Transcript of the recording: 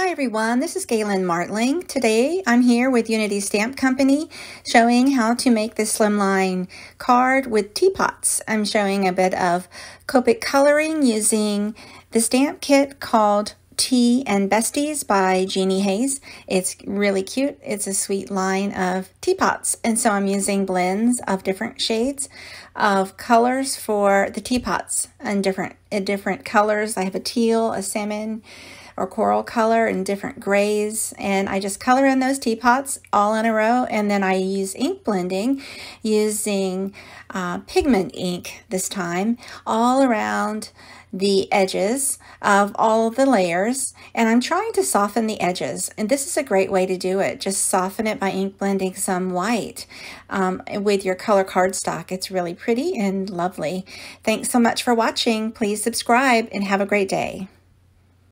Hi everyone, this is Galen Martling. Today I'm here with Unity Stamp Company showing how to make this slimline card with teapots. I'm showing a bit of Copic coloring using the stamp kit called Tea and Besties by Jeannie Hayes. It's really cute. It's a sweet line of teapots. And so I'm using blends of different shades of colors for the teapots and different, uh, different colors. I have a teal, a salmon, or coral color and different grays. And I just color in those teapots all in a row. And then I use ink blending using uh, pigment ink this time all around the edges of all the layers and I'm trying to soften the edges and this is a great way to do it just soften it by ink blending some white um, with your color cardstock it's really pretty and lovely thanks so much for watching please subscribe and have a great day